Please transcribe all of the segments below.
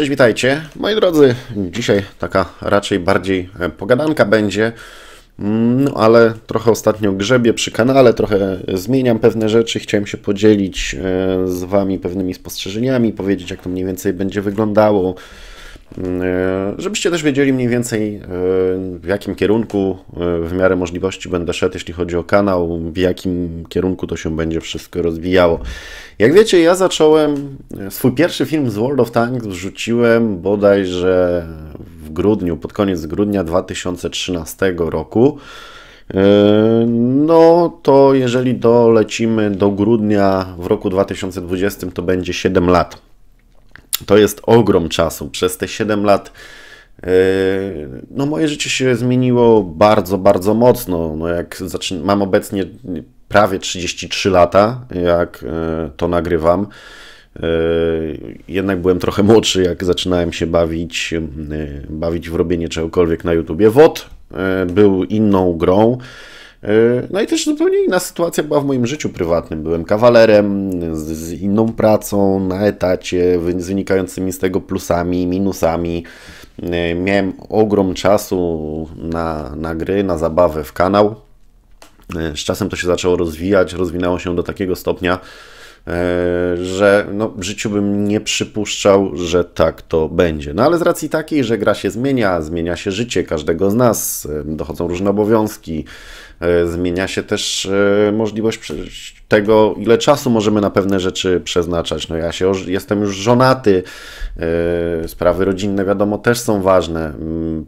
Cześć, witajcie. Moi drodzy, dzisiaj taka raczej bardziej e, pogadanka będzie, mm, no ale trochę ostatnio grzebie przy kanale, trochę zmieniam pewne rzeczy. Chciałem się podzielić e, z Wami pewnymi spostrzeżeniami, powiedzieć jak to mniej więcej będzie wyglądało, Mm, e, żebyście też wiedzieli mniej więcej e, w jakim kierunku e, w miarę możliwości będę szedł, jeśli chodzi o kanał, w jakim kierunku to się będzie wszystko rozwijało. Jak wiecie, ja zacząłem swój pierwszy film z World of Tanks wrzuciłem bodajże w grudniu, pod koniec grudnia 2013 roku. No to jeżeli dolecimy do grudnia w roku 2020, to będzie 7 lat to jest ogrom czasu. Przez te 7 lat e, no moje życie się zmieniło bardzo, bardzo mocno. No jak zaczyn- mam obecnie prawie 33 lata, jak e, to nagrywam. E, jednak byłem trochę młodszy, jak zaczynałem się bawić, bawić w robienie czegokolwiek na YouTubie. WOD był inną grą. No i też zupełnie inna sytuacja była w moim życiu prywatnym. Byłem kawalerem z, z inną pracą na etacie, z wynikającymi z tego plusami, minusami. E, miałem ogrom czasu na, na gry, na zabawę w kanał. E, z czasem to się zaczęło rozwijać, rozwinęło się do takiego stopnia, e, że no, w życiu bym nie przypuszczał, że tak to będzie. No ale z racji takiej, że gra się zmienia, zmienia się życie każdego z nas, dochodzą różne obowiązki, E, zmienia się też e, możliwość tego, ile czasu możemy na pewne rzeczy przeznaczać. No ja się, jestem już żonaty, e, sprawy rodzinne wiadomo też są ważne mm,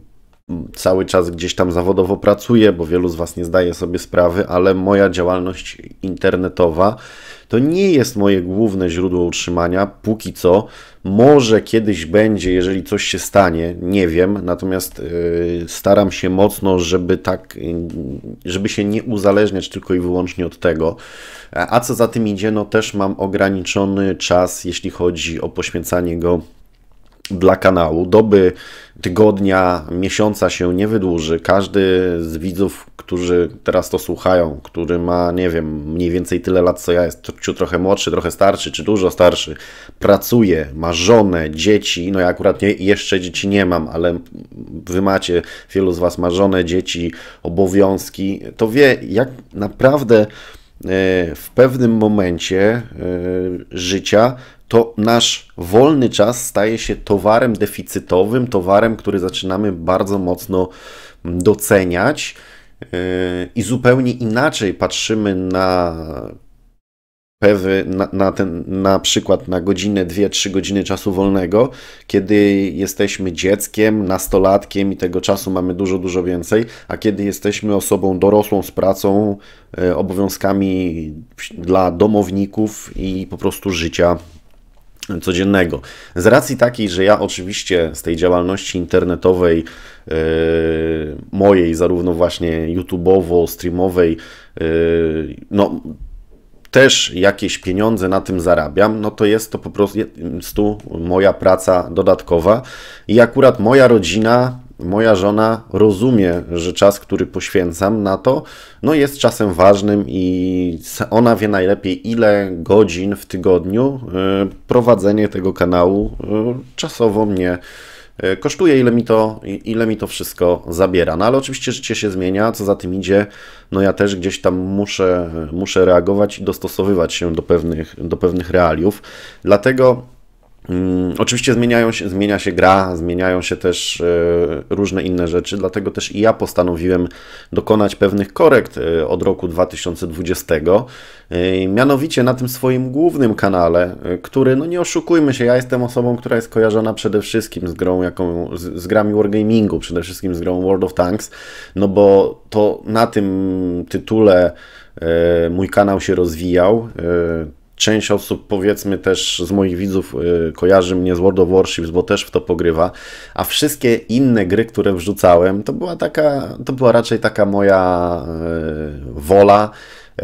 cały czas gdzieś tam zawodowo pracuję, bo wielu z Was nie zdaje sobie sprawy, ale moja działalność internetowa to nie jest moje główne źródło utrzymania, póki co. Może kiedyś będzie, jeżeli coś się stanie, nie wiem, natomiast e, staram się mocno, żeby tak, e, żeby się nie uzależniać tylko i wyłącznie od tego. A co za tym idzie, no też mam ograniczony czas, jeśli chodzi o poświęcanie go dla kanału. Doby, tygodnia, miesiąca się nie wydłuży. Każdy z widzów, którzy teraz to słuchają, który ma, nie wiem, mniej więcej tyle lat co ja, jest ciut trochę młodszy, trochę starszy, czy dużo starszy, pracuje, ma żonę, dzieci, no ja akurat nie, jeszcze dzieci nie mam, ale wy macie, wielu z was ma żonę, dzieci, obowiązki, to wie, jak naprawdę e, w pewnym momencie e, życia to nasz wolny czas staje się towarem deficytowym, towarem, który zaczynamy bardzo mocno doceniać yy, i zupełnie inaczej patrzymy na pewy, na, na, ten, na przykład na godzinę, dwie, trzy godziny czasu wolnego, kiedy jesteśmy dzieckiem, nastolatkiem i tego czasu mamy dużo, dużo więcej, a kiedy jesteśmy osobą dorosłą z pracą, yy, obowiązkami dla domowników i po prostu życia codziennego. Z racji takiej, że ja oczywiście z tej działalności internetowej yy, mojej, zarówno właśnie YouTube'owo, streamowej, yy, no też jakieś pieniądze na tym zarabiam, no to jest to po prostu moja praca dodatkowa i akurat moja rodzina moja żona rozumie, że czas, który poświęcam na to, no jest czasem ważnym i ona wie najlepiej, ile godzin w tygodniu y, prowadzenie tego kanału y, czasowo mnie y, kosztuje, ile mi to, ile mi to wszystko zabiera. No ale oczywiście życie się zmienia, co za tym idzie, no ja też gdzieś tam muszę, muszę reagować i dostosowywać się do pewnych, do pewnych realiów. Dlatego Mm, oczywiście zmieniają się, zmienia się gra, zmieniają się też e, różne inne rzeczy, dlatego też i ja postanowiłem dokonać pewnych korekt e, od roku 2020. E, mianowicie na tym swoim głównym kanale, który, no nie oszukujmy się, ja jestem osobą, która jest kojarzona przede wszystkim z grą, jaką, z, z grami Wargamingu, przede wszystkim z grą World of Tanks, no bo to na tym tytule mój kanał się rozwijał. Część osób, powiedzmy też z moich widzów, y, kojarzy mnie z World of Warships, bo też w to pogrywa. A wszystkie inne gry, które wrzucałem, to była, taka, to była raczej taka moja y, wola. Y,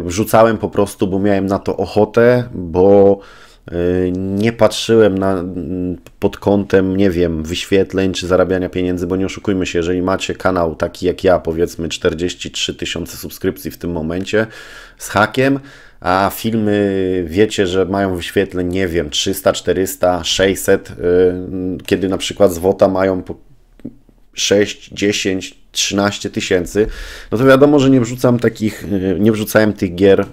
wrzucałem po prostu, bo miałem na to ochotę, bo nie patrzyłem na, pod kątem, nie wiem, wyświetleń czy zarabiania pieniędzy, bo nie oszukujmy się, jeżeli macie kanał taki jak ja, powiedzmy 43 tysiące subskrypcji w tym momencie z hakiem, a filmy wiecie, że mają wyświetleń, nie wiem, 300, 400, 600, kiedy na przykład złota mają 6, 10, 13 tysięcy, no to wiadomo, że nie wrzucam takich, y, nie wrzucałem tych gier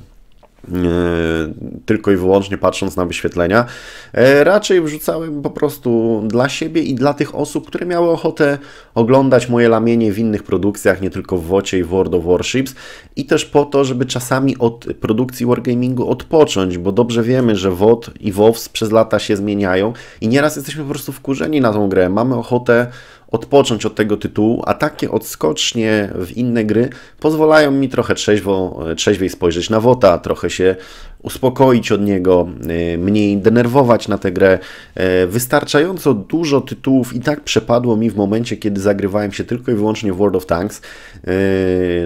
E, tylko i wyłącznie patrząc na wyświetlenia. E, raczej wrzucałem po prostu dla siebie i dla tych osób, które miały ochotę oglądać moje lamienie w innych produkcjach, nie tylko w WoCie i World of Warships i też po to, żeby czasami od produkcji Wargamingu odpocząć, bo dobrze wiemy, że WOT i WoWs przez lata się zmieniają i nieraz jesteśmy po prostu wkurzeni na tą grę. Mamy ochotę odpocząć od tego tytułu, a takie odskocznie w inne gry pozwalają mi trochę trzeźwo, e, trzeźwiej spojrzeć na WOTA, trochę się uspokoić od niego, e, mniej denerwować na tę grę. E, wystarczająco dużo tytułów i tak przepadło mi w momencie, kiedy zagrywałem się tylko i wyłącznie w World of Tanks.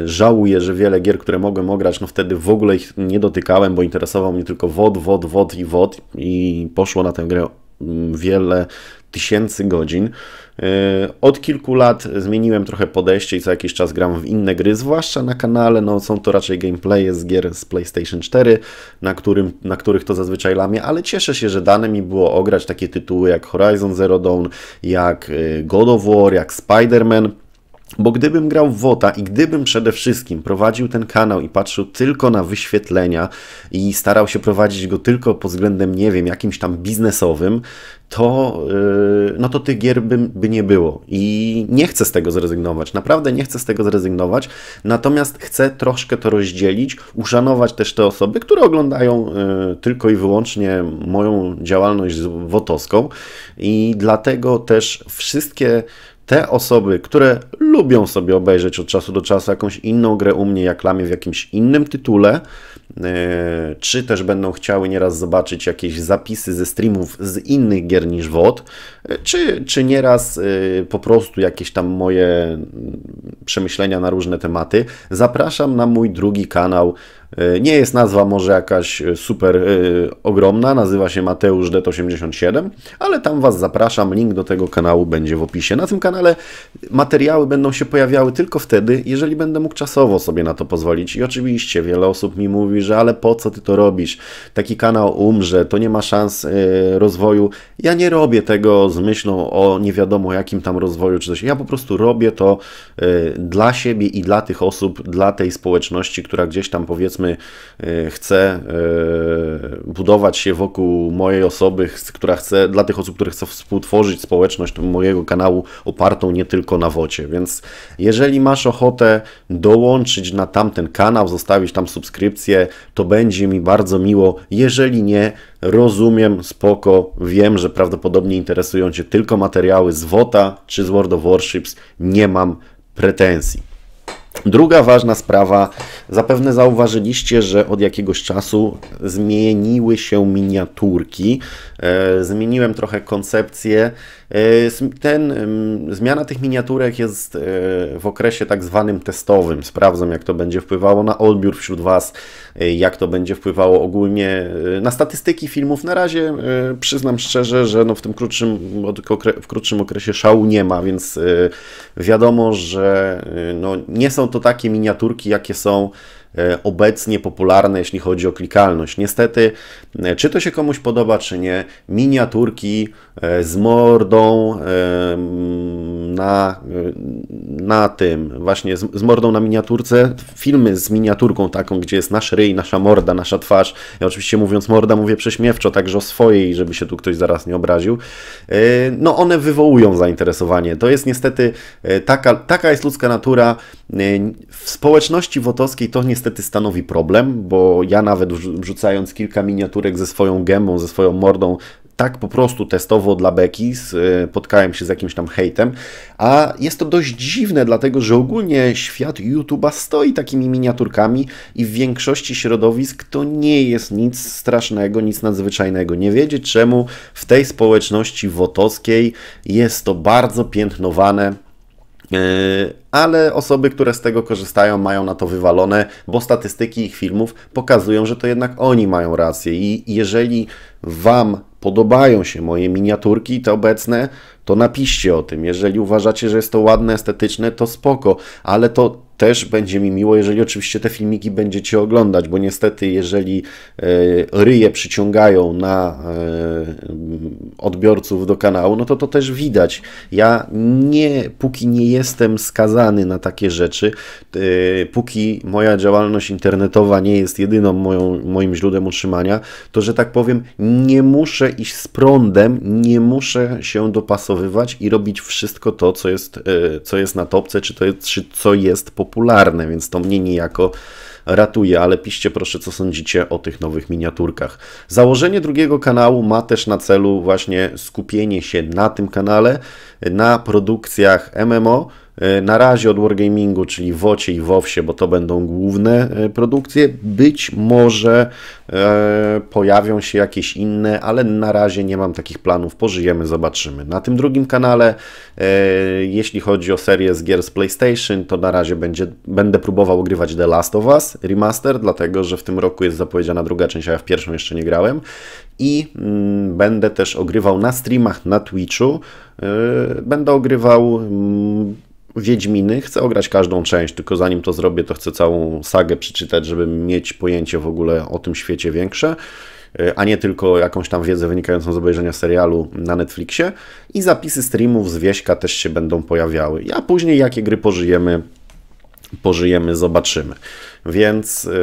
Żałuję, że wiele gier, które mogłem ograć, no wtedy w ogóle ich nie dotykałem, bo interesował mnie tylko WOD, WOD, WOD i WOD i poszło na tę grę mm, wiele tysięcy godzin. E, od kilku lat zmieniłem trochę podejście i co jakiś czas gram w inne gry, zwłaszcza na kanale, no są to raczej gameplaye z gier z PlayStation 4, na, którym, na których to zazwyczaj lamię, ale cieszę się, że dane mi było ograć takie tytuły jak Horizon Zero Dawn, jak e, God of War, jak Spider-Man, bo gdybym grał w WOTA i gdybym przede wszystkim prowadził ten kanał i patrzył tylko na wyświetlenia i starał się prowadzić go tylko pod względem, nie wiem, jakimś tam biznesowym, to, yy, no to tych gier by, by nie było. I nie chcę z tego zrezygnować, naprawdę nie chcę z tego zrezygnować, natomiast chcę troszkę to rozdzielić, uszanować też te osoby, które oglądają yy, tylko i wyłącznie moją działalność wotowską i dlatego też wszystkie te osoby, które lubią sobie obejrzeć od czasu do czasu jakąś inną grę u mnie, jak lamię w jakimś innym tytule, e, czy też będą chciały nieraz zobaczyć jakieś zapisy ze streamów z innych gier niż WOD, e, czy, czy nieraz e, po prostu jakieś tam moje mm, przemyślenia na różne tematy, zapraszam na mój drugi kanał E, nie jest nazwa może jakaś e, super e, ogromna, nazywa się Mateusz d 87 ale tam Was zapraszam, link do tego kanału będzie w opisie. Na tym kanale materiały będą się pojawiały tylko wtedy, jeżeli będę mógł czasowo sobie na to pozwolić. I oczywiście wiele osób mi mówi, że ale po co Ty to robisz? Taki kanał umrze, to nie ma szans rozwoju. Ja nie robię tego z myślą o nie wiadomo jakim tam rozwoju czy coś. Ja po prostu robię to dla siebie i dla tych osób, dla tej społeczności, która gdzieś tam powiedzmy powiedzmy e, chce budować się wokół mojej osoby, która chce, dla tych osób, które chcą współtworzyć społeczność mojego kanału opartą nie tylko na wocie. Więc jeżeli masz ochotę dołączyć na tamten kanał, zostawić tam subskrypcję, to będzie mi bardzo miło. Jeżeli nie, rozumiem, spoko, wiem, że prawdopodobnie interesują Cię tylko materiały z WOTA czy z World of Warships. Nie mam pretensji. Druga ważna sprawa, zapewne zauważyliście, że od jakiegoś czasu zmieniły się miniaturki. E, zmieniłem trochę koncepcję E, ten, zmiana tych miniaturek jest e, w okresie tak zwanym testowym. Sprawdzam, jak to będzie wpływało na odbiór wśród Was, e, jak to będzie wpływało ogólnie na statystyki filmów. Na razie przyznam szczerze, że no w tym krótszym, w krótszym okresie szału nie ma, więc wiadomo, że no nie są to takie miniaturki, jakie są E, obecnie popularne, jeśli chodzi o klikalność. Niestety, e, czy to się komuś podoba, czy nie, miniaturki e, z mordą na, na tym, właśnie z, z mordą na miniaturce, filmy z miniaturką taką, gdzie jest nasz ryj, nasza morda, nasza twarz. Ja oczywiście mówiąc morda, mówię prześmiewczo, także o swojej, żeby się tu ktoś zaraz nie obraził. No, one wywołują zainteresowanie. To jest niestety taka, taka jest ludzka natura. W społeczności wotowskiej to nie niestety stanowi problem, bo ja nawet wrzucając kilka miniaturek ze swoją gębą, ze swoją mordą, tak po prostu testowo dla beki spotkałem e, się z jakimś tam hejtem, a jest to dość dziwne, dlatego że ogólnie świat YouTube'a stoi takimi miniaturkami i w większości środowisk to nie jest nic strasznego, nic nadzwyczajnego. Nie wiedzieć czemu w tej społeczności wotowskiej jest to bardzo piętnowane, Yy, ale osoby, które z tego korzystają, mają na to wywalone, bo statystyki ich filmów pokazują, że to jednak oni mają rację. I jeżeli Wam podobają się moje miniaturki, te obecne, to napiszcie o tym. Jeżeli uważacie, że jest to ładne, estetyczne, to spoko, ale to też będzie mi miło, jeżeli oczywiście te filmiki będziecie oglądać, bo niestety, jeżeli e, ryje przyciągają na e, odbiorców do kanału, no to to też widać. Ja nie, póki nie jestem skazany na takie rzeczy, e, póki moja działalność internetowa nie jest jedyną moją, moim źródłem utrzymania, to że tak powiem, nie muszę iść z prądem, nie muszę się dopasowywać i robić wszystko to, co jest, co jest na topce, czy to jest, czy co jest po popularne, więc to mnie niejako ratuje, ale piszcie proszę, co sądzicie o tych nowych miniaturkach. Założenie drugiego kanału ma też na celu właśnie skupienie się na tym kanale, na produkcjach MMO, E, na razie od Wargamingu, czyli Wocie i Wowsie, bo to będą główne e, produkcje. Być może e, pojawią się jakieś inne, ale na razie nie mam takich planów. Pożyjemy, zobaczymy. Na tym drugim kanale, jeśli chodzi o serię z gier z PlayStation, to na razie będzie, będę próbował ogrywać The Last of Us Remaster, dlatego że w tym roku jest zapowiedziana druga część, a ja w pierwszą jeszcze nie grałem. I mm, będę też ogrywał na streamach na Twitchu. będę ogrywał mm, Wiedźminy. Chcę ograć każdą część, tylko zanim to zrobię, to chcę całą sagę przeczytać, żeby mieć pojęcie w ogóle o tym świecie większe e, a nie tylko jakąś tam wiedzę wynikającą z obejrzenia serialu na Netflixie. I zapisy streamów z Wieśka też się będą pojawiały. A później jakie gry pożyjemy, pożyjemy, zobaczymy. Więc e,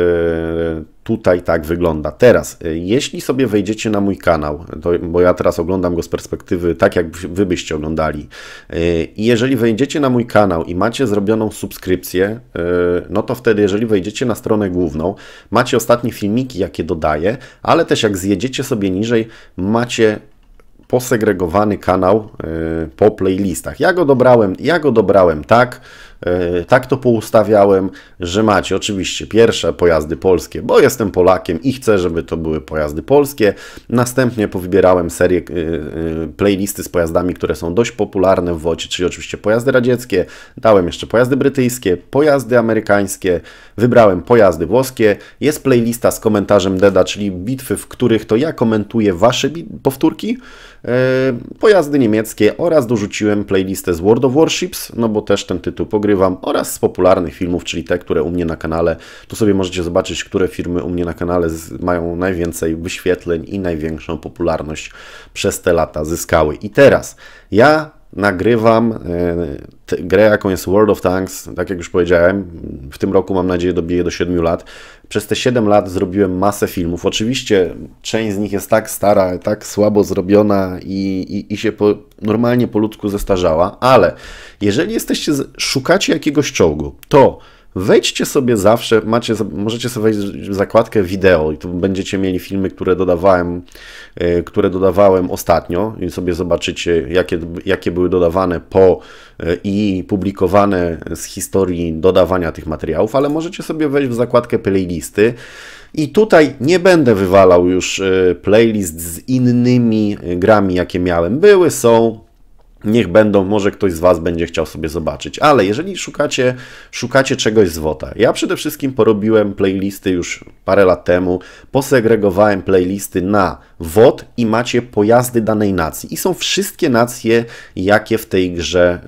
tutaj tak wygląda. Teraz, e, jeśli sobie wejdziecie na mój kanał, to, bo ja teraz oglądam go z perspektywy tak, jak wy byście oglądali, e, i jeżeli wejdziecie na mój kanał i macie zrobioną subskrypcję, no to wtedy, jeżeli wejdziecie na stronę główną, macie ostatnie filmiki, jakie dodaję, ale też jak zjedziecie sobie niżej, macie posegregowany kanał po playlistach. Ja go dobrałem, ja go dobrałem tak, E, tak to poustawiałem, że macie oczywiście pierwsze pojazdy polskie, bo jestem Polakiem i chcę, żeby to były pojazdy polskie. Następnie powybierałem serię e, e, playlisty z pojazdami, które są dość popularne w WOCie, czyli oczywiście pojazdy radzieckie, dałem jeszcze pojazdy brytyjskie, pojazdy amerykańskie, wybrałem pojazdy włoskie. Jest playlista z komentarzem Deda, czyli bitwy, w których to ja komentuję wasze powtórki. E, pojazdy niemieckie oraz dorzuciłem playlistę z World of Warships, no bo też ten tytuł pogrywam, oraz z popularnych filmów, czyli te, które u mnie na kanale, tu sobie możecie zobaczyć, które firmy u mnie na kanale mają najwięcej wyświetleń i największą popularność przez te lata zyskały. I teraz ja nagrywam e, grę, jaką jest World of Tanks. Tak jak już powiedziałem, w tym roku mam nadzieję dobiję do 7 lat. Przez te 7 lat zrobiłem masę filmów. Oczywiście część z nich jest tak stara, tak słabo zrobiona i, i, i się po, normalnie po ludzku zestarzała, ale jeżeli jesteście, szukacie jakiegoś czołgu, to wejdźcie sobie zawsze, macie, możecie sobie wejść w zakładkę wideo i tu będziecie mieli filmy, które dodawałem, e, które dodawałem ostatnio i sobie zobaczycie, jakie, jakie były dodawane po e, i publikowane z historii dodawania tych materiałów, ale możecie sobie wejść w zakładkę playlisty. I tutaj nie będę wywalał już e, playlist z innymi grami, jakie miałem. Były, są, Niech będą, może ktoś z Was będzie chciał sobie zobaczyć. Ale jeżeli szukacie, szukacie czegoś z WOTA, ja przede wszystkim porobiłem playlisty już parę lat temu, posegregowałem playlisty na WOT i macie pojazdy danej nacji. I są wszystkie nacje, jakie w tej grze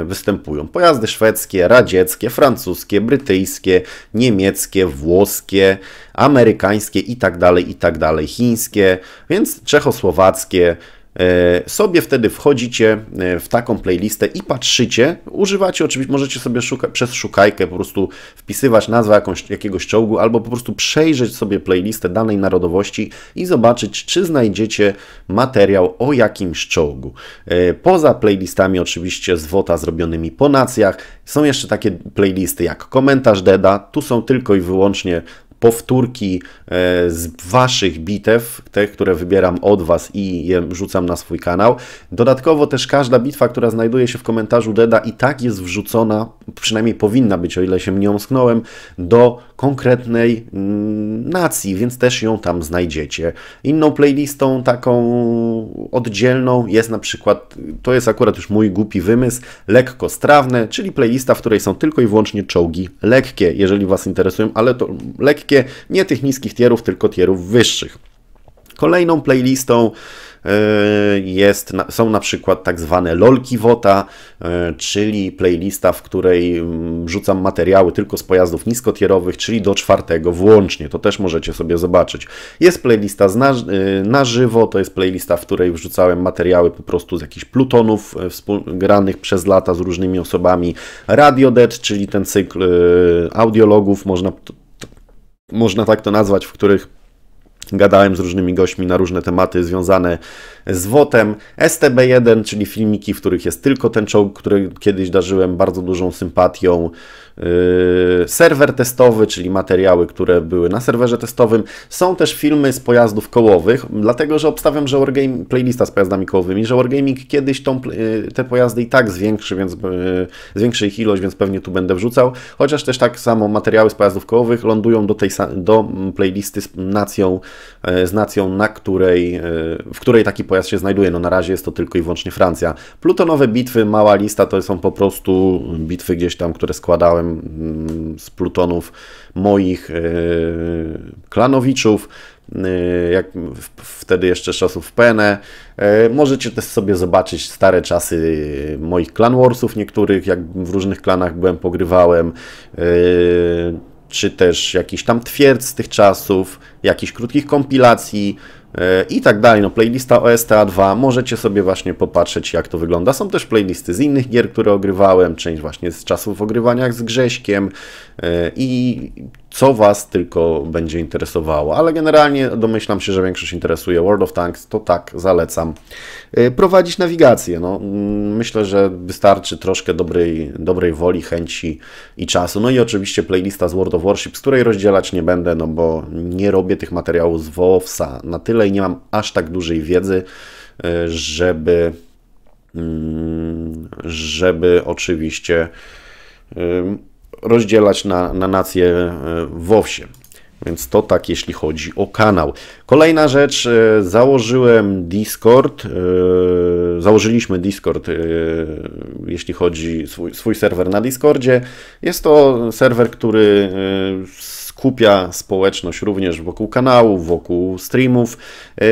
e, występują. Pojazdy szwedzkie, radzieckie, francuskie, brytyjskie, niemieckie, włoskie, amerykańskie i tak dalej, i tak dalej, chińskie, więc czechosłowackie, E, sobie wtedy wchodzicie e, w taką playlistę i patrzycie, używacie oczywiście, możecie sobie szuka, przez szukajkę po prostu wpisywać nazwę jakąś, jakiegoś czołgu albo po prostu przejrzeć sobie playlistę danej narodowości i zobaczyć, czy znajdziecie materiał o jakimś czołgu. E, poza playlistami oczywiście z WOTA zrobionymi po nacjach są jeszcze takie playlisty jak komentarz Deda, tu są tylko i wyłącznie powtórki e, z Waszych bitew, te, które wybieram od Was i je wrzucam na swój kanał. Dodatkowo też każda bitwa, która znajduje się w komentarzu Deda i tak jest wrzucona, przynajmniej powinna być, o ile się nie omsknąłem, do konkretnej mm, nacji, więc też ją tam znajdziecie. Inną playlistą taką oddzielną jest na przykład, to jest akurat już mój głupi wymysł, lekko strawne, czyli playlista, w której są tylko i wyłącznie czołgi lekkie, jeżeli Was interesują, ale to lekkie, nie tych niskich tierów, tylko tierów wyższych. Kolejną playlistą E, jest, są na przykład tak zwane lolki WOTA, e, czyli playlista, w której mm, rzucam materiały tylko z pojazdów niskotierowych, czyli do czwartego włącznie. To też możecie sobie zobaczyć. Jest playlista na, e, na żywo, to jest playlista, w której wrzucałem materiały po prostu z jakichś plutonów granych przez lata z różnymi osobami. "Radio Dead", czyli ten cykl audiologów, można, można tak to nazwać, w których Gadałem z różnymi gośćmi na różne tematy związane z WOTem, STB1, czyli filmiki, w których jest tylko ten czołg, który kiedyś darzyłem bardzo dużą sympatią, yy, serwer testowy, czyli materiały, które były na serwerze testowym. Są też filmy z pojazdów kołowych, dlatego że obstawiam, że Wargaming, playlista z pojazdami kołowymi, że Wargaming kiedyś tą, yy, te pojazdy i tak zwiększy, więc yy, zwiększy ich ilość, więc pewnie tu będę wrzucał. Chociaż też tak samo materiały z pojazdów kołowych lądują do tej do mm, playlisty z nacją E, z nacją, na której, e, w której taki pojazd się znajduje. No na razie jest to tylko i wyłącznie Francja. Plutonowe bitwy, mała lista, to są po prostu bitwy gdzieś tam, które składałem mm, z plutonów moich e, klanowiczów, jak wtedy jeszcze czasów PNE. Możecie też sobie zobaczyć stare czasy moich Clan Warsów niektórych, jak w różnych klanach byłem, pogrywałem czy też jakichś tam twierdz z tych czasów, jakichś krótkich kompilacji e, i tak dalej. No, playlista OSTA 2, możecie sobie właśnie popatrzeć, jak to wygląda. Są też playlisty z innych gier, które ogrywałem, część właśnie z czasów ogrywania z Grześkiem e, i co Was tylko będzie interesowało, ale generalnie domyślam się, że większość interesuje World of Tanks, to tak zalecam. Y, prowadzić nawigację. No, mm, myślę, że wystarczy troszkę dobrej, dobrej woli, chęci i czasu. No i oczywiście playlista z World of Warships, której rozdzielać nie będę, no bo nie robię tych materiałów z WoWsa na tyle i nie mam aż tak dużej wiedzy, y, żeby mm, żeby oczywiście rozdzielać na, na nację e, w owsie. Więc to tak, jeśli chodzi o kanał. Kolejna rzecz, e, założyłem Discord. E, założyliśmy Discord, jeśli chodzi swój, swój serwer na Discordzie. Jest to serwer, który skupia społeczność również wokół kanału, wokół streamów.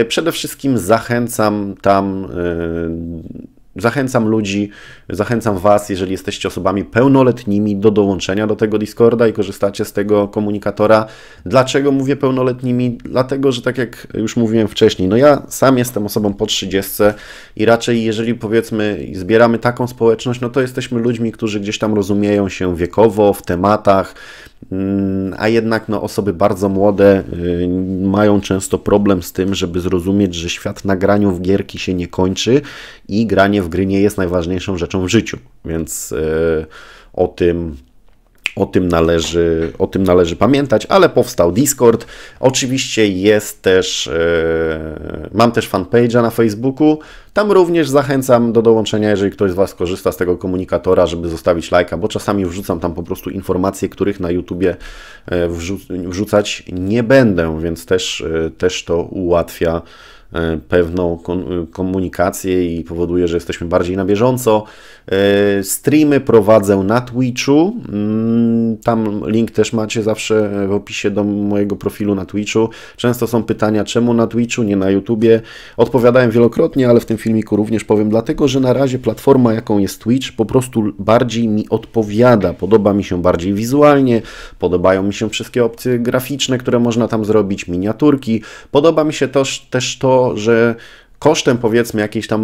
Przede wszystkim zachęcam tam zachęcam ludzi Zachęcam Was, jeżeli jesteście osobami pełnoletnimi, do dołączenia do tego Discorda i korzystacie z tego komunikatora. Dlaczego mówię pełnoletnimi? Dlatego, że tak jak już mówiłem wcześniej, no ja sam jestem osobą po 30 i raczej jeżeli powiedzmy zbieramy taką społeczność, no to jesteśmy ludźmi, którzy gdzieś tam rozumieją się wiekowo, w tematach, mm, a jednak no, osoby bardzo młode y, mają często problem z tym, żeby zrozumieć, że świat na graniu w gierki się nie kończy i granie w gry nie jest najważniejszą rzeczą w życiu, więc e, o tym o tym, należy, o tym należy pamiętać, ale powstał Discord. Oczywiście jest też, e, mam też fanpage'a na Facebooku. Tam również zachęcam do dołączenia, jeżeli ktoś z Was korzysta z tego komunikatora, żeby zostawić lajka, bo czasami wrzucam tam po prostu informacje, których na YouTubie e, wrzucać nie będę, więc też, też to ułatwia E, pewną e, komunikację i powoduje, że jesteśmy bardziej na bieżąco. E, streamy prowadzę na Twitchu. Mm, tam link też macie zawsze w opisie do mojego profilu na Twitchu. Często są pytania, czemu na Twitchu, nie na YouTubie. Odpowiadałem wielokrotnie, ale w tym filmiku również powiem, dlatego że na razie platforma, jaką jest Twitch, po prostu bardziej mi odpowiada. Podoba mi się bardziej wizualnie, podobają mi się wszystkie opcje graficzne, które można tam zrobić, miniaturki. Podoba mi się też, też to, że kosztem powiedzmy jakiejś tam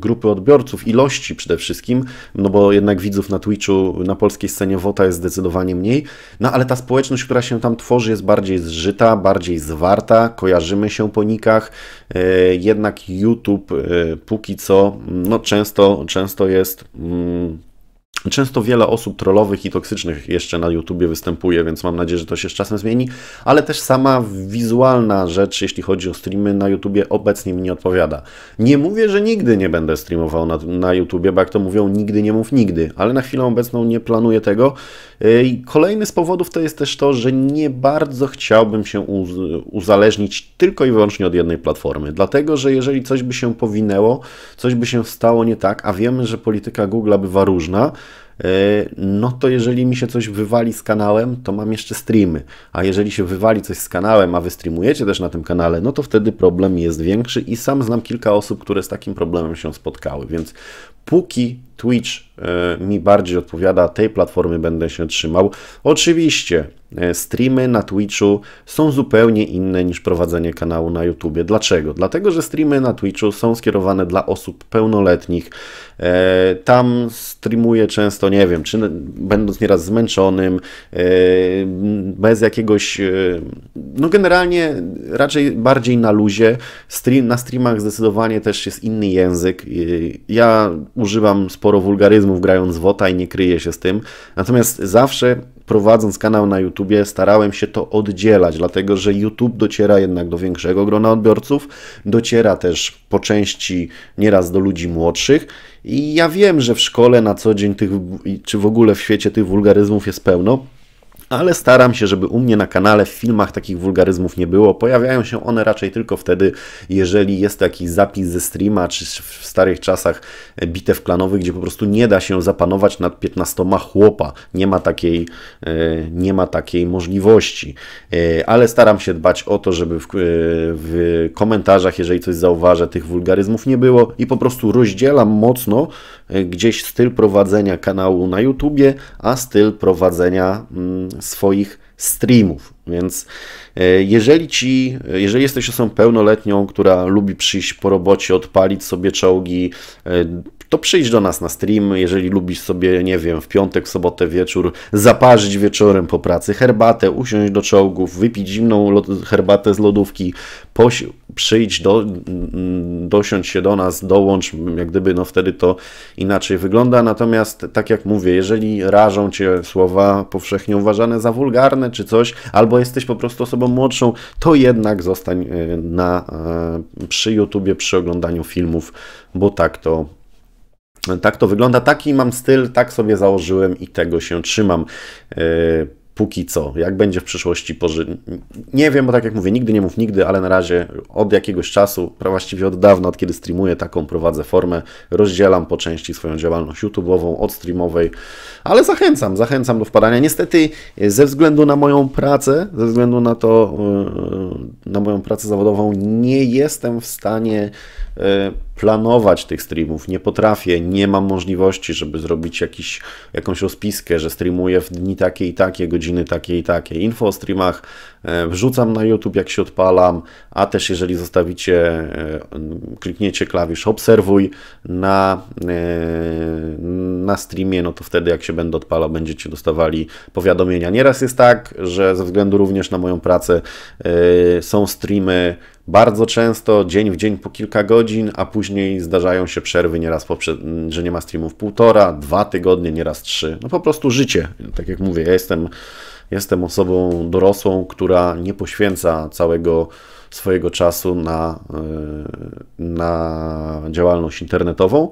grupy odbiorców, ilości przede wszystkim, no bo jednak widzów na Twitchu, na polskiej scenie WOTA jest zdecydowanie mniej, no ale ta społeczność, która się tam tworzy jest bardziej zżyta, bardziej zwarta, kojarzymy się po nikach, e, jednak YouTube e, póki co, no często, często jest... Mm, Często wiele osób trollowych i toksycznych jeszcze na YouTubie występuje, więc mam nadzieję, że to się z czasem zmieni, ale też sama wizualna rzecz, jeśli chodzi o streamy na YouTubie, obecnie mi nie odpowiada. Nie mówię, że nigdy nie będę streamował na, na YouTubie, bo jak to mówią, nigdy nie mów nigdy, ale na chwilę obecną nie planuję tego E, kolejny z powodów to jest też to, że nie bardzo chciałbym się uzależnić tylko i wyłącznie od jednej platformy, dlatego że jeżeli coś by się powinęło, coś by się stało nie tak, a wiemy, że polityka Google bywa różna, e, no to jeżeli mi się coś wywali z kanałem, to mam jeszcze streamy. A jeżeli się wywali coś z kanałem, a wy streamujecie też na tym kanale, no to wtedy problem jest większy i sam znam kilka osób, które z takim problemem się spotkały. Więc póki Twitch e, mi bardziej odpowiada, tej platformy będę się trzymał. Oczywiście e, streamy na Twitchu są zupełnie inne niż prowadzenie kanału na YouTube. Dlaczego? Dlatego, że streamy na Twitchu są skierowane dla osób pełnoletnich. E, tam streamuję często, nie wiem, czy będąc nieraz zmęczonym, bez jakiegoś, no generalnie raczej bardziej na luzie. na streamach zdecydowanie też jest inny język. Ja używam spotkania sporo wulgaryzmów grając w OTA i nie kryję się z tym. Natomiast zawsze prowadząc kanał na YouTubie starałem się to oddzielać, dlatego że YouTube dociera jednak do większego grona odbiorców, dociera też po części nieraz do ludzi młodszych i ja wiem, że w szkole na co dzień tych, czy w ogóle w świecie tych wulgaryzmów jest pełno, ale staram się, żeby u mnie na kanale w filmach takich wulgaryzmów nie było. Pojawiają się one raczej tylko wtedy, jeżeli jest taki zapis ze streama, czy w starych czasach bitew klanowych, gdzie po prostu nie da się zapanować nad 15 chłopa. Nie ma takiej, e, nie ma takiej możliwości. E, ale staram się dbać o to, żeby w, e, w komentarzach, jeżeli coś zauważę, tych wulgaryzmów nie było i po prostu rozdzielam mocno gdzieś styl prowadzenia kanału na YouTubie, a styl prowadzenia mm, swoich streamów, więc E, jeżeli ci, e, jeżeli jesteś osobą pełnoletnią, która lubi przyjść po robocie, odpalić sobie czołgi, e, to przyjdź do nas na stream, jeżeli lubisz sobie, nie wiem, w piątek, w sobotę wieczór zaparzyć wieczorem po pracy herbatę, usiąść do czołgów, wypić zimną herbatę z lodówki, posi- przyjdź, do, dosiądź się do nas, dołącz, jak gdyby, no wtedy to inaczej wygląda. Natomiast, tak jak mówię, jeżeli rażą Cię słowa powszechnie uważane za wulgarne czy coś, albo jesteś po prostu osobą młodszą, to jednak zostań e, na, e, przy YouTubie, przy oglądaniu filmów, bo tak to tak to wygląda, taki mam styl, tak sobie założyłem i tego się trzymam. E, póki co. Jak będzie w przyszłości, poży... nie wiem, bo tak jak mówię, nigdy nie mów nigdy, ale na razie od jakiegoś czasu, właściwie od dawna, od kiedy streamuję, taką prowadzę formę, rozdzielam po części swoją działalność YouTube'ową od streamowej, ale zachęcam, zachęcam do wpadania. Niestety e, ze względu na moją pracę, ze względu na to, e, e, na moją pracę zawodową, nie jestem w stanie planować tych streamów. Nie potrafię, nie mam możliwości, żeby zrobić jakiś, jakąś rozpiskę, że streamuję w dni takie i takie, godziny godziny takie i takie, info o streamach, E, wrzucam na YouTube, jak się odpalam, a też jeżeli zostawicie, e, klikniecie klawisz obserwuj na, e, na streamie, no to wtedy jak się będę odpalał, będziecie dostawali powiadomienia. Nieraz jest tak, że ze względu również na moją pracę są streamy bardzo często, dzień w dzień po kilka godzin, a później zdarzają się przerwy, nieraz że nie ma streamów półtora, dwa tygodnie, nieraz trzy. No po prostu życie. Tak jak mówię, ja jestem Jestem osobą dorosłą, która nie poświęca całego swojego czasu na, e, na działalność internetową.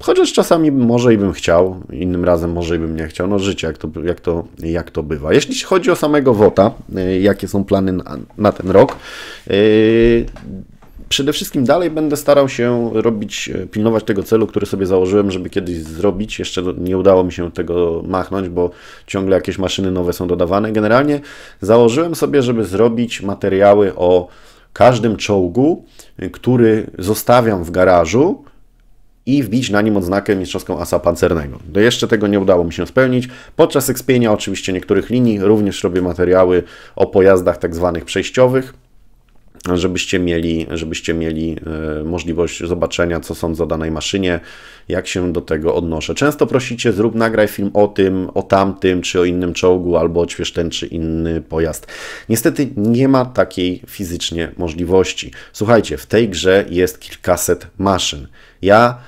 Chociaż czasami może i bym chciał, innym razem może i bym nie chciał. No życie, jak to, jak to, jak to bywa. Jeśli chodzi o samego WOTA, e, jakie są plany na, na ten rok, yy, przede wszystkim dalej będę starał się robić, e, pilnować tego celu, który sobie założyłem, żeby kiedyś zrobić. Jeszcze nie udało mi się tego machnąć, bo ciągle jakieś maszyny nowe są dodawane. Generalnie założyłem sobie, żeby zrobić materiały o każdym czołgu, e, który zostawiam w garażu i wbić na nim odznakę mistrzowską asa pancernego. Do jeszcze tego nie udało mi się spełnić. Podczas ekspienia oczywiście niektórych linii również robię materiały o pojazdach tak zwanych przejściowych żebyście mieli, żebyście mieli e, możliwość zobaczenia, co sądzę o danej maszynie, jak się do tego odnoszę. Często prosicie, zrób nagraj film o tym, o tamtym, czy o innym czołgu, albo odśwież ten czy inny pojazd. Niestety nie ma takiej fizycznie możliwości. Słuchajcie, w tej grze jest kilkaset maszyn. Ja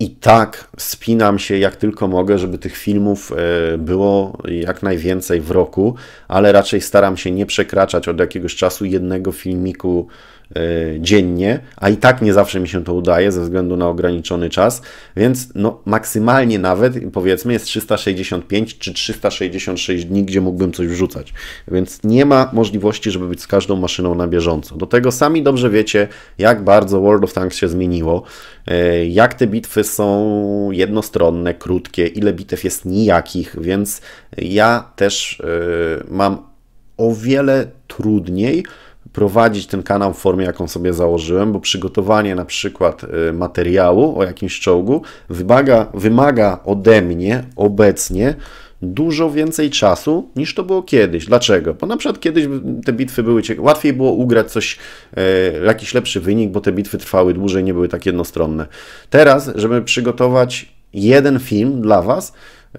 i tak spinam się jak tylko mogę, żeby tych filmów e, było jak najwięcej w roku, ale raczej staram się nie przekraczać od jakiegoś czasu jednego filmiku e, dziennie, a i tak nie zawsze mi się to udaje ze względu na ograniczony czas, więc no, maksymalnie nawet powiedzmy jest 365 czy 366 dni, gdzie mógłbym coś wrzucać, więc nie ma możliwości, żeby być z każdą maszyną na bieżąco. Do tego sami dobrze wiecie, jak bardzo World of Tanks się zmieniło. E, jak te bitwy są jednostronne, krótkie, ile bitew jest nijakich, więc ja też e, mam o wiele trudniej prowadzić ten kanał w formie, jaką sobie założyłem, bo przygotowanie na przykład e, materiału o jakimś czołgu wymaga, wymaga ode mnie obecnie dużo więcej czasu niż to było kiedyś. Dlaczego? Bo na przykład kiedyś te bitwy były ciekawe. Łatwiej było ugrać coś, e, jakiś lepszy wynik, bo te bitwy trwały dłużej, nie były tak jednostronne. Teraz, żeby przygotować jeden film dla Was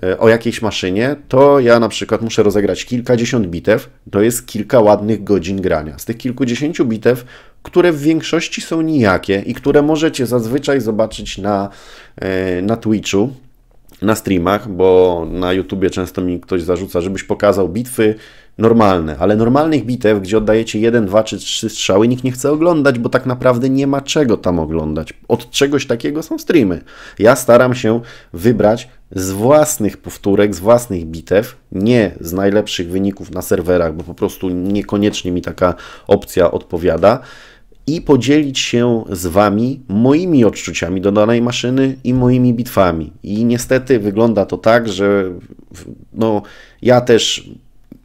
e, o jakiejś maszynie, to ja na przykład muszę rozegrać kilkadziesiąt bitew, to jest kilka ładnych godzin grania. Z tych kilkudziesięciu bitew które w większości są nijakie i które możecie zazwyczaj zobaczyć na, e, na Twitchu, na streamach, bo na YouTubie często mi ktoś zarzuca, żebyś pokazał bitwy normalne, ale normalnych bitew, gdzie oddajecie jeden, dwa czy trzy strzały, nikt nie chce oglądać, bo tak naprawdę nie ma czego tam oglądać. Od czegoś takiego są streamy. Ja staram się wybrać z własnych powtórek, z własnych bitew, nie z najlepszych wyników na serwerach, bo po prostu niekoniecznie mi taka opcja odpowiada i podzielić się z Wami moimi odczuciami do danej maszyny i moimi bitwami. I niestety wygląda to tak, że no, ja też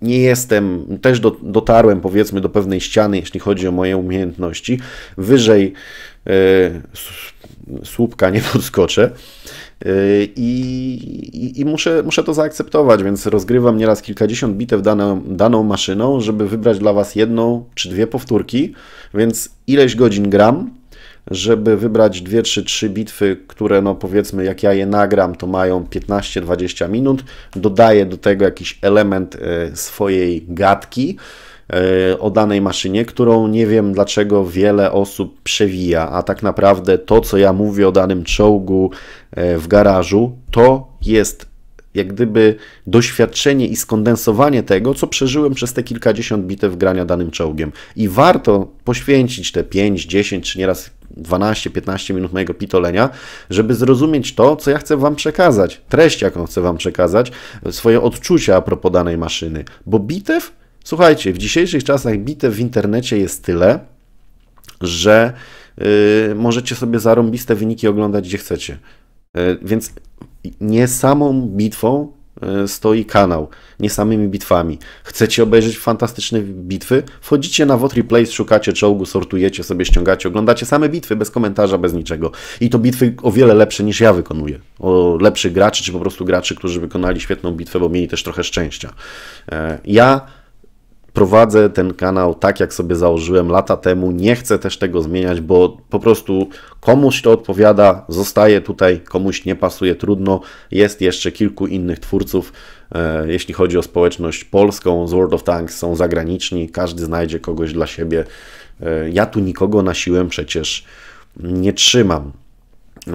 nie jestem, też do, dotarłem powiedzmy do pewnej ściany, jeśli chodzi o moje umiejętności. Wyżej yy, słupka nie podskoczę. I, i, muszę, muszę to zaakceptować, więc rozgrywam nieraz kilkadziesiąt bitew daną, daną maszyną, żeby wybrać dla Was jedną czy dwie powtórki, więc ileś godzin gram, żeby wybrać dwie, trzy, trzy bitwy, które no powiedzmy jak ja je nagram, to mają 15-20 minut, dodaję do tego jakiś element e, swojej gadki, E, o danej maszynie, którą nie wiem dlaczego wiele osób przewija, a tak naprawdę to, co ja mówię o danym czołgu e, w garażu, to jest jak gdyby doświadczenie i skondensowanie tego, co przeżyłem przez te kilkadziesiąt bitew grania danym czołgiem. I warto poświęcić te 5, 10 czy nieraz 12-15 minut mojego pitolenia, żeby zrozumieć to, co ja chcę Wam przekazać, treść, jaką chcę Wam przekazać, e, swoje odczucia a propos danej maszyny, bo bitew Słuchajcie, w dzisiejszych czasach bitew w internecie jest tyle, że yy, możecie sobie zarąbiste wyniki oglądać gdzie chcecie. Yy, więc nie samą bitwą y, stoi kanał, nie samymi bitwami. Chcecie obejrzeć fantastyczne bitwy? Wchodzicie na WOT Replays, szukacie czołgu, sortujecie sobie, ściągacie, oglądacie same bitwy bez komentarza, bez niczego. I to bitwy o wiele lepsze niż ja wykonuję. O lepszych graczy, czy po prostu graczy, którzy wykonali świetną bitwę, bo mieli też trochę szczęścia. E, ja prowadzę ten kanał tak, jak sobie założyłem lata temu. Nie chcę też tego zmieniać, bo po prostu komuś to odpowiada, zostaje tutaj, komuś nie pasuje, trudno. Jest jeszcze kilku innych twórców, e, jeśli chodzi o społeczność polską. Z World of Tanks są zagraniczni, każdy znajdzie kogoś dla siebie. E, ja tu nikogo na siłę przecież nie trzymam.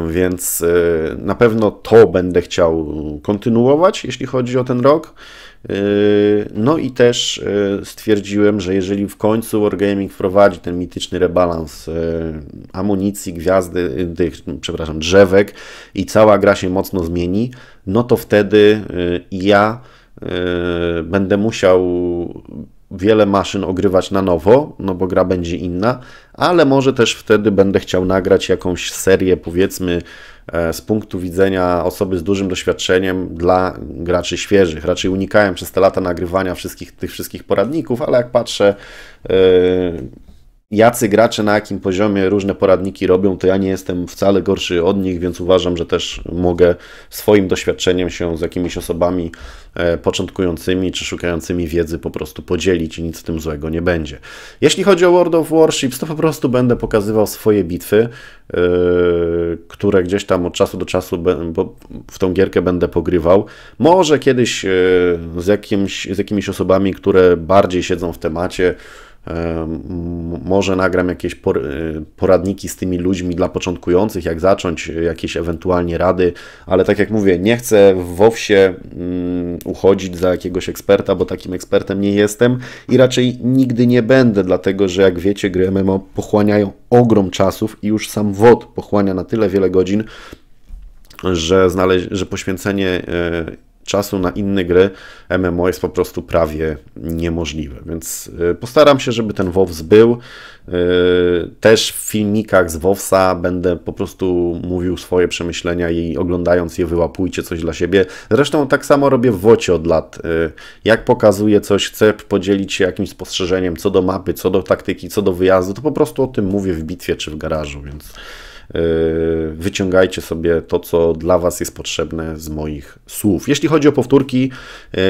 Więc e, na pewno to będę chciał kontynuować, jeśli chodzi o ten rok. Yy, no i też yy, stwierdziłem, że jeżeli w końcu Wargaming wprowadzi ten mityczny rebalans yy, amunicji, gwiazdy, tych, przepraszam, drzewek i cała gra się mocno zmieni, no to wtedy ja będę musiał wiele maszyn ogrywać na nowo, no bo gra będzie inna, ale może też wtedy będę chciał nagrać jakąś serię, powiedzmy, E, z punktu widzenia osoby z dużym doświadczeniem dla graczy świeżych. Raczej unikałem przez te lata nagrywania wszystkich, tych wszystkich poradników, ale jak patrzę e, jacy gracze na jakim poziomie różne poradniki robią, to ja nie jestem wcale gorszy od nich, więc uważam, że też mogę swoim doświadczeniem się z jakimiś osobami e, początkującymi czy szukającymi wiedzy po prostu podzielić i nic z tym złego nie będzie. Jeśli chodzi o World of Warships, to po prostu będę pokazywał swoje bitwy, e, które gdzieś tam od czasu do czasu w tą gierkę będę pogrywał. Może kiedyś e, z, jakimś, z jakimiś osobami, które bardziej siedzą w temacie, może nagram jakieś y, poradniki z tymi ludźmi dla początkujących, jak zacząć, y, jakieś ewentualnie rady, ale tak jak mówię, nie chcę w WOWSie mm, uchodzić za jakiegoś eksperta, bo takim ekspertem nie jestem i raczej nigdy nie będę, dlatego że jak wiecie, gry MMO pochłaniają ogrom czasów i już sam WOD pochłania na tyle wiele godzin, że, znaleźć, że poświęcenie e, czasu na inne gry MMO jest po prostu prawie niemożliwe. Więc y, postaram się, żeby ten WoW był. Y, też w filmikach z WoWsa będę po prostu mówił swoje przemyślenia i oglądając je wyłapujcie coś dla siebie. Zresztą tak samo robię w WOCie od lat. Y, jak pokazuję coś, chcę podzielić się jakimś spostrzeżeniem co do mapy, co do taktyki, co do wyjazdu, to po prostu o tym mówię w bitwie czy w garażu, więc Yy, wyciągajcie sobie to, co dla Was jest potrzebne z moich słów. Jeśli chodzi o powtórki,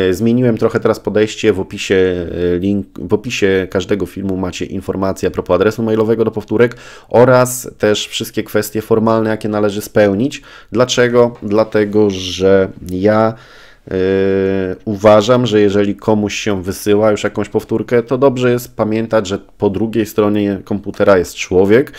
yy, zmieniłem trochę teraz podejście. W opisie, yy, link, w opisie każdego filmu macie informacje a propos adresu mailowego do powtórek oraz też wszystkie kwestie formalne, jakie należy spełnić. Dlaczego? Dlatego, że ja. Yy, uważam, że jeżeli komuś się wysyła już jakąś powtórkę, to dobrze jest pamiętać, że po drugiej stronie komputera jest człowiek,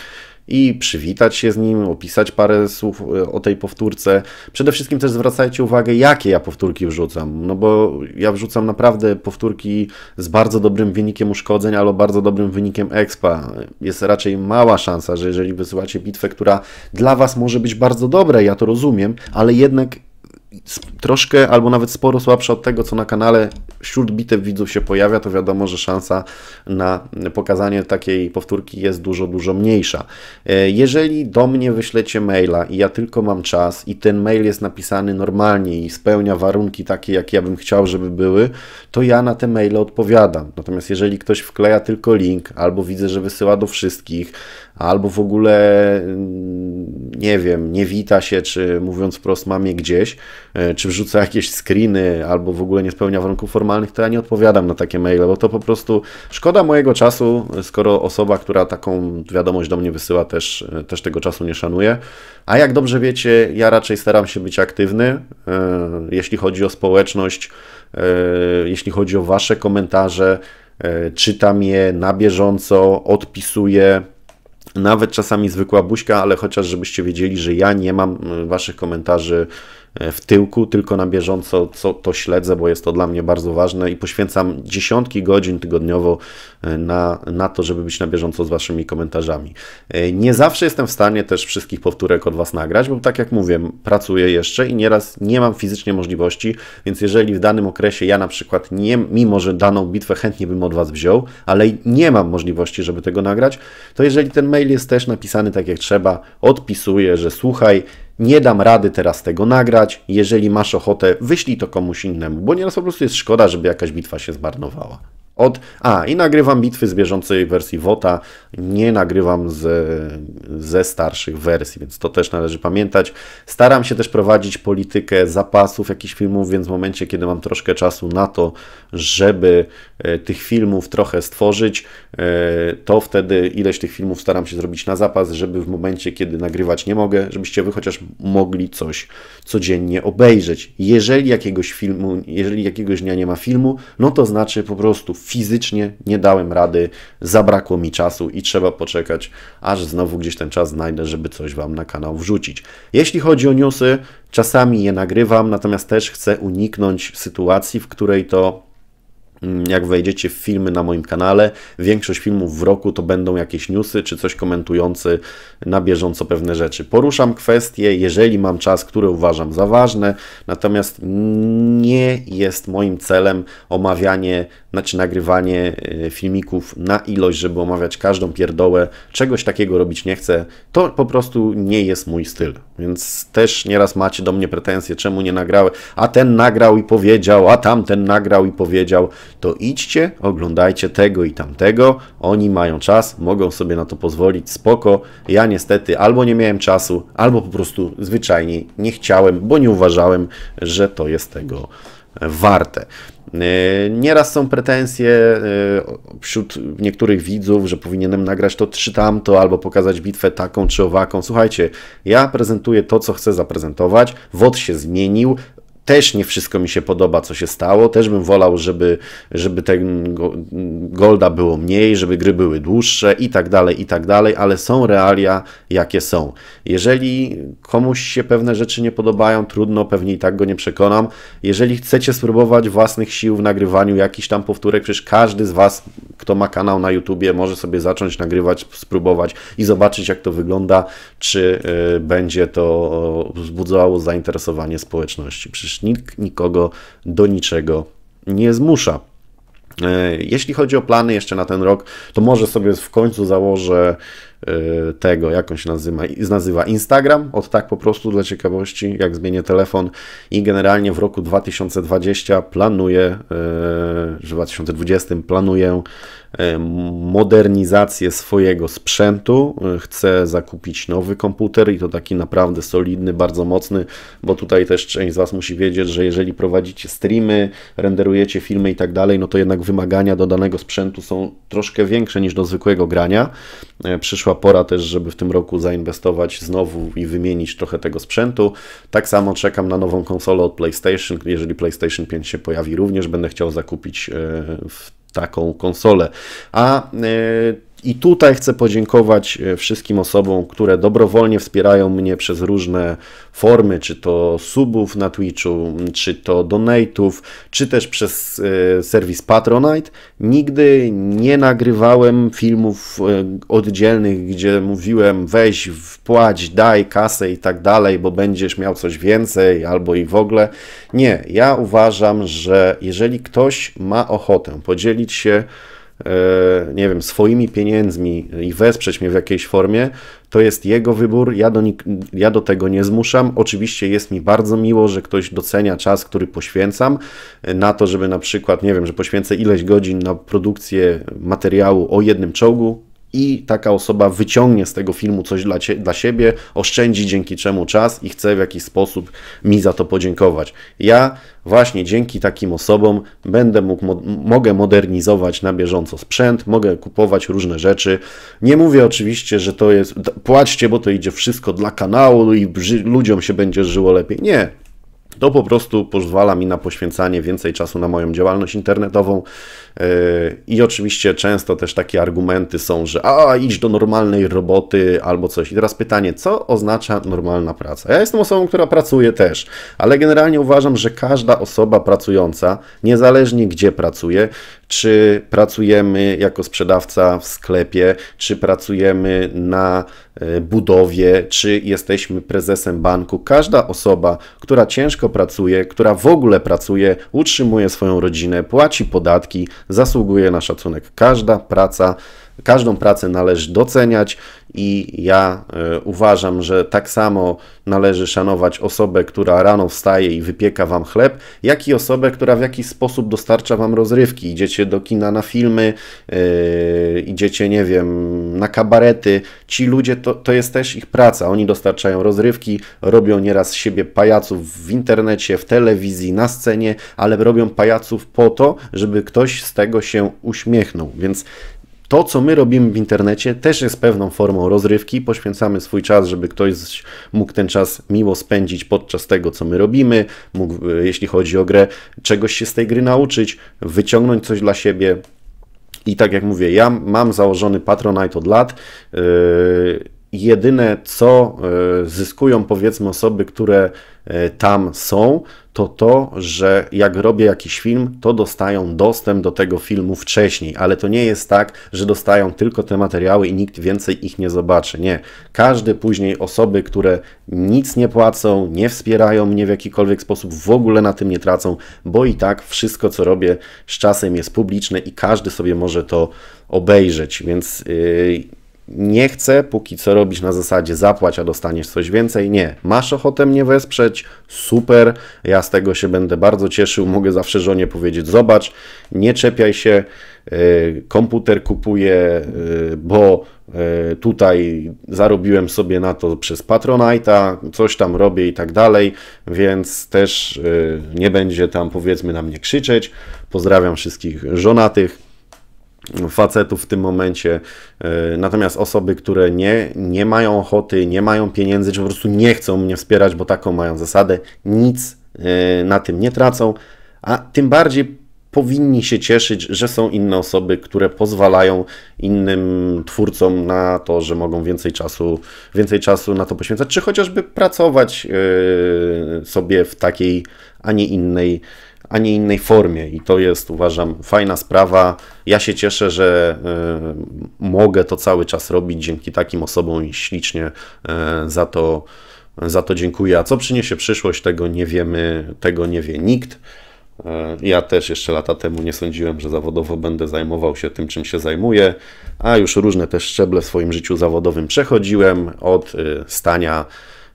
i przywitać się z nim, opisać parę słów e, o tej powtórce. Przede wszystkim też zwracajcie uwagę, jakie ja powtórki wrzucam, no bo ja wrzucam naprawdę powtórki z bardzo dobrym wynikiem uszkodzeń albo bardzo dobrym wynikiem expa. Jest raczej mała szansa, że jeżeli wysyłacie bitwę, która dla Was może być bardzo dobra, ja to rozumiem, ale jednak troszkę albo nawet sporo słabsze od tego, co na kanale wśród bitew widzów się pojawia, to wiadomo, że szansa na pokazanie takiej powtórki jest dużo, dużo mniejsza. E, jeżeli do mnie wyślecie maila i ja tylko mam czas i ten mail jest napisany normalnie i spełnia warunki takie, jakie ja bym chciał, żeby były, to ja na te maile odpowiadam. Natomiast jeżeli ktoś wkleja tylko link albo widzę, że wysyła do wszystkich, albo w ogóle mm, nie wiem, nie wita się, czy mówiąc wprost, mam je gdzieś, e, czy wrzuca jakieś screeny, albo w ogóle nie spełnia warunków formalnych, to ja nie odpowiadam na takie maile, bo to po prostu szkoda mojego czasu, skoro osoba, która taką wiadomość do mnie wysyła, też, e, też tego czasu nie szanuje. A jak dobrze wiecie, ja raczej staram się być aktywny, e, jeśli chodzi o społeczność, jeśli chodzi o Wasze komentarze. Czytam je na bieżąco, odpisuję, nawet czasami zwykła buźka, ale chociaż żebyście wiedzieli, że ja nie mam mm, waszych komentarzy E, w tyłku, tylko na bieżąco co to śledzę, bo jest to dla mnie bardzo ważne i poświęcam dziesiątki godzin tygodniowo e, na, na to, żeby być na bieżąco z Waszymi komentarzami. E, nie zawsze jestem w stanie też wszystkich powtórek od Was nagrać, bo tak jak mówię, pracuję jeszcze i nieraz nie mam fizycznie możliwości, więc jeżeli w danym okresie ja na przykład nie, mimo że daną bitwę chętnie bym od Was wziął, ale nie mam możliwości, żeby tego nagrać, to jeżeli ten mail jest też napisany tak jak trzeba, odpisuję, że słuchaj, nie dam rady teraz tego nagrać, jeżeli masz ochotę, wyślij to komuś innemu, bo nieraz po prostu jest szkoda, żeby jakaś bitwa się zmarnowała. Od, a, i nagrywam bitwy z bieżącej wersji WOTA, nie nagrywam z, ze starszych wersji, więc to też należy pamiętać. Staram się też prowadzić politykę zapasów jakichś filmów, więc w momencie, kiedy mam troszkę czasu na to, żeby e, tych filmów trochę stworzyć, e, to wtedy ileś tych filmów staram się zrobić na zapas, żeby w momencie, kiedy nagrywać nie mogę, żebyście Wy chociaż mogli coś codziennie obejrzeć. Jeżeli jakiegoś filmu, jeżeli jakiegoś dnia nie ma filmu, no to znaczy po prostu fizycznie nie dałem rady, zabrakło mi czasu i trzeba poczekać, aż znowu gdzieś ten czas znajdę, żeby coś Wam na kanał wrzucić. Jeśli chodzi o newsy, czasami je nagrywam, natomiast też chcę uniknąć sytuacji, w której to jak wejdziecie w filmy na moim kanale, większość filmów w roku to będą jakieś newsy czy coś komentujący na bieżąco pewne rzeczy. Poruszam kwestie, jeżeli mam czas, które uważam za ważne, natomiast nie jest moim celem omawianie, znaczy nagrywanie e, filmików na ilość, żeby omawiać każdą pierdołę. Czegoś takiego robić nie chcę. To po prostu nie jest mój styl. Więc też nieraz macie do mnie pretensje, czemu nie nagrały, a ten nagrał i powiedział, a tamten nagrał i powiedział. To idźcie, oglądajcie tego i tamtego. Oni mają czas, mogą sobie na to pozwolić, spoko. Ja niestety albo nie miałem czasu, albo po prostu zwyczajnie nie chciałem, bo nie uważałem, że to jest tego warte. E, nieraz są pretensje e, wśród niektórych widzów, że powinienem nagrać to czy tamto, albo pokazać bitwę taką czy owaką. Słuchajcie, ja prezentuję to, co chcę zaprezentować. WOD się zmienił, też nie wszystko mi się podoba, co się stało. Też bym wolał, żeby, żeby tego Golda było mniej, żeby gry były dłuższe i tak dalej, i tak dalej, ale są realia, jakie są. Jeżeli komuś się pewne rzeczy nie podobają, trudno, pewnie i tak go nie przekonam. Jeżeli chcecie spróbować własnych sił w nagrywaniu jakichś tam powtórek, przecież każdy z Was, kto ma kanał na YouTubie, może sobie zacząć nagrywać, spróbować i zobaczyć, jak to wygląda, czy y, będzie to wzbudzało zainteresowanie społeczności. Przecież nikt nikogo do niczego nie zmusza. E, jeśli chodzi o plany jeszcze na ten rok, to może sobie w końcu założę E, tego, jak on się nazywa, nazywa Instagram, od tak po prostu dla ciekawości, jak zmienię telefon i generalnie w roku 2020 planuję, e, że w 2020 planuję e, modernizację swojego sprzętu. Chcę zakupić nowy komputer i to taki naprawdę solidny, bardzo mocny, bo tutaj też część z Was musi wiedzieć, że jeżeli prowadzicie streamy, renderujecie filmy i tak dalej, no to jednak wymagania do danego sprzętu są troszkę większe niż do zwykłego grania. Przyszły przyszła pora też, żeby w tym roku zainwestować znowu i wymienić trochę tego sprzętu. Tak samo czekam na nową konsolę od PlayStation. Jeżeli PlayStation 5 się pojawi, również będę chciał zakupić e, w taką konsolę. A e, i tutaj chcę podziękować e, wszystkim osobom, które dobrowolnie wspierają mnie przez różne formy, czy to subów na Twitchu, czy to donate'ów, czy też przez e, serwis Patronite. Nigdy nie nagrywałem filmów e, oddzielnych, gdzie mówiłem weź, wpłać, daj kasę i tak dalej, bo będziesz miał coś więcej albo i w ogóle. Nie, ja uważam, że jeżeli ktoś ma ochotę podzielić się E, nie wiem, swoimi pieniędzmi i wesprzeć mnie w jakiejś formie, to jest jego wybór. Ja do, ja do tego nie zmuszam. Oczywiście jest mi bardzo miło, że ktoś docenia czas, który poświęcam e, na to, żeby na przykład, nie wiem, że poświęcę ileś godzin na produkcję materiału o jednym czołgu, i taka osoba wyciągnie z tego filmu coś dla, cie, dla siebie, oszczędzi dzięki czemu czas i chce w jakiś sposób mi za to podziękować. Ja właśnie dzięki takim osobom będę mógł, mogę modernizować na bieżąco sprzęt, mogę kupować różne rzeczy. Nie mówię oczywiście, że to jest płaćcie, bo to idzie wszystko dla kanału i ludziom się będzie żyło lepiej. Nie, to po prostu pozwala mi na poświęcanie więcej czasu na moją działalność internetową. Yy, I oczywiście często też takie argumenty są, że a idź do normalnej roboty albo coś. I teraz pytanie, co oznacza normalna praca? Ja jestem osobą, która pracuje też, ale generalnie uważam, że każda osoba pracująca, niezależnie gdzie pracuje, czy pracujemy jako sprzedawca w sklepie, czy pracujemy na E, budowie, czy jesteśmy prezesem banku. Każda osoba, która ciężko pracuje, która w ogóle pracuje, utrzymuje swoją rodzinę, płaci podatki, zasługuje na szacunek. Każda praca Każdą pracę należy doceniać i ja e, uważam, że tak samo należy szanować osobę, która rano wstaje i wypieka wam chleb, jak i osobę, która w jakiś sposób dostarcza wam rozrywki. Idziecie do kina na filmy, yy, idziecie, nie wiem, na kabarety. Ci ludzie to, to jest też ich praca. Oni dostarczają rozrywki, robią nieraz siebie pajaców w internecie, w telewizji, na scenie, ale robią pajaców po to, żeby ktoś z tego się uśmiechnął. Więc to, co my robimy w internecie, też jest pewną formą rozrywki. Poświęcamy swój czas, żeby ktoś mógł ten czas miło spędzić podczas tego, co my robimy, mógł, e, jeśli chodzi o grę, czegoś się z tej gry nauczyć, wyciągnąć coś dla siebie. I tak jak mówię, ja mam założony Patronite od lat. Yy, jedyne co e, zyskują powiedzmy osoby, które e, tam są, to to, że jak robię jakiś film, to dostają dostęp do tego filmu wcześniej, ale to nie jest tak, że dostają tylko te materiały i nikt więcej ich nie zobaczy. Nie. Każdy później, osoby, które nic nie płacą, nie wspierają mnie w jakikolwiek sposób, w ogóle na tym nie tracą, bo i tak wszystko, co robię z czasem jest publiczne i każdy sobie może to obejrzeć, więc yy, nie chcę póki co robić na zasadzie zapłać, a dostaniesz coś więcej. Nie, masz ochotę mnie wesprzeć, super, ja z tego się będę bardzo cieszył. Mogę zawsze żonie powiedzieć: Zobacz, nie czepiaj się, y, komputer kupuję, y, bo y, tutaj zarobiłem sobie na to przez Patronite'a, coś tam robię i tak dalej, więc też nie będzie tam powiedzmy na mnie krzyczeć. Pozdrawiam wszystkich żonatych facetów w tym momencie. E, natomiast osoby, które nie, nie mają ochoty, nie mają pieniędzy, czy po prostu nie chcą mnie wspierać, bo taką mają zasadę, nic e, na tym nie tracą, a tym bardziej powinni się cieszyć, że są inne osoby, które pozwalają innym twórcom na to, że mogą więcej czasu, więcej czasu na to poświęcać, czy chociażby pracować e, sobie w takiej, a nie innej a nie innej formie. I to jest, uważam, fajna sprawa. Ja się cieszę, że e, mogę to cały czas robić dzięki takim osobom i ślicznie e, za to, za to dziękuję. A co przyniesie przyszłość, tego nie wiemy, tego nie wie nikt. E, ja też jeszcze lata temu nie sądziłem, że zawodowo będę zajmował się tym, czym się zajmuję, a już różne też szczeble w swoim życiu zawodowym przechodziłem od stania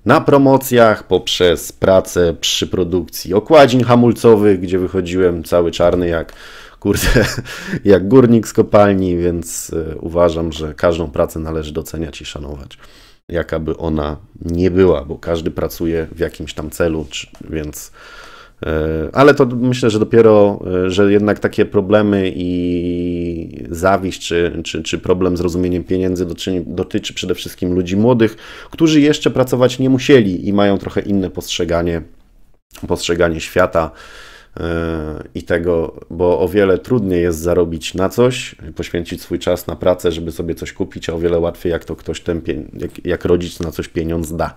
na promocjach, poprzez pracę przy produkcji okładzin hamulcowych, gdzie wychodziłem cały czarny jak kurde, jak górnik z kopalni, więc e, uważam, że każdą pracę należy doceniać i szanować, jakaby ona nie była, bo każdy pracuje w jakimś tam celu, więc E, ale to myślę, że dopiero, e, że jednak takie problemy i zawiść, czy, czy, czy problem z rozumieniem pieniędzy dotyczy, przede wszystkim ludzi młodych, którzy jeszcze pracować nie musieli i mają trochę inne postrzeganie, postrzeganie świata e, i tego, bo o wiele trudniej jest zarobić na coś, poświęcić swój czas na pracę, żeby sobie coś kupić, a o wiele łatwiej, jak to ktoś ten, jak, jak rodzic na coś pieniądz da.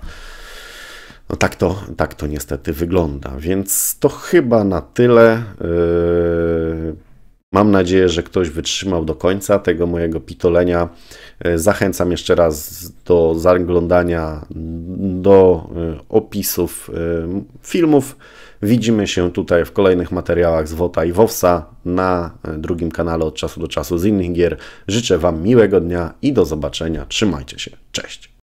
No tak to, tak to niestety wygląda, więc to chyba na tyle. Yy, mam nadzieję, że ktoś wytrzymał do końca tego mojego pitolenia. Yy, zachęcam jeszcze raz do zaglądania do yy, opisów filmów. Widzimy się tutaj w kolejnych materiałach z Wota i Wowsa na drugim kanale od czasu do czasu z innych gier. Życzę Wam miłego dnia i do zobaczenia. Trzymajcie się. Cześć.